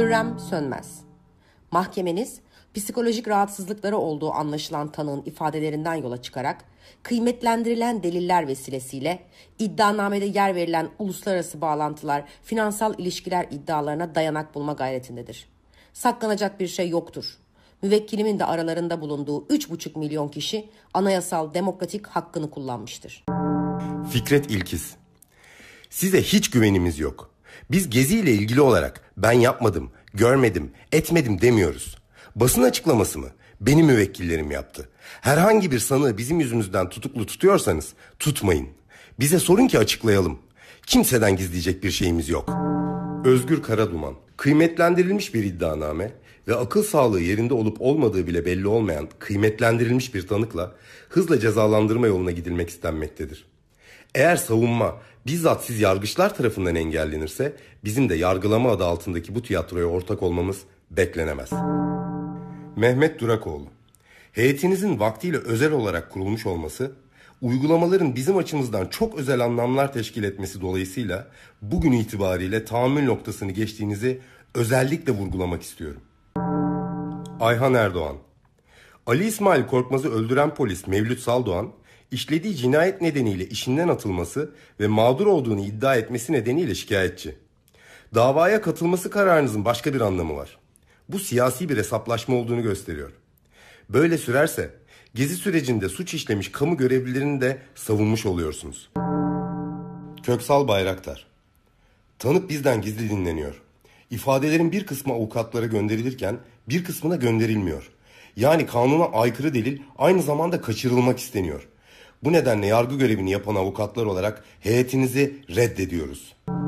Hürrem Sönmez. Mahkemeniz psikolojik rahatsızlıkları olduğu anlaşılan tanığın ifadelerinden yola çıkarak kıymetlendirilen deliller vesilesiyle iddianamede yer verilen uluslararası bağlantılar, finansal ilişkiler iddialarına dayanak bulma gayretindedir. Saklanacak bir şey yoktur. Müvekkilimin de aralarında bulunduğu 3,5 milyon kişi anayasal demokratik hakkını kullanmıştır. Fikret İlkiz Size hiç güvenimiz yok. Biz Gezi ile ilgili olarak ben yapmadım, görmedim, etmedim demiyoruz. Basın açıklaması mı? Benim müvekkillerim yaptı. Herhangi bir sanığı bizim yüzümüzden tutuklu tutuyorsanız tutmayın. Bize sorun ki açıklayalım. Kimseden gizleyecek bir şeyimiz yok. Özgür Karaduman, kıymetlendirilmiş bir iddianame ve akıl sağlığı yerinde olup olmadığı bile belli olmayan kıymetlendirilmiş bir tanıkla hızla cezalandırma yoluna gidilmek istenmektedir. Eğer savunma bizzat siz yargıçlar tarafından engellenirse bizim de yargılama adı altındaki bu tiyatroya ortak olmamız beklenemez. Mehmet Durakoğlu Heyetinizin vaktiyle özel olarak kurulmuş olması, uygulamaların bizim açımızdan çok özel anlamlar teşkil etmesi dolayısıyla bugün itibariyle tahammül noktasını geçtiğinizi özellikle vurgulamak istiyorum. Ayhan Erdoğan Ali İsmail Korkmaz'ı öldüren polis Mevlüt Saldoğan işlediği cinayet nedeniyle işinden atılması ve mağdur olduğunu iddia etmesi nedeniyle şikayetçi. Davaya katılması kararınızın başka bir anlamı var. Bu siyasi bir hesaplaşma olduğunu gösteriyor. Böyle sürerse gezi sürecinde suç işlemiş kamu görevlilerini de savunmuş oluyorsunuz. Köksal Bayraktar Tanık bizden gizli dinleniyor. İfadelerin bir kısmı avukatlara gönderilirken bir kısmına gönderilmiyor. Yani kanuna aykırı delil aynı zamanda kaçırılmak isteniyor. Bu nedenle yargı görevini yapan avukatlar olarak heyetinizi reddediyoruz.''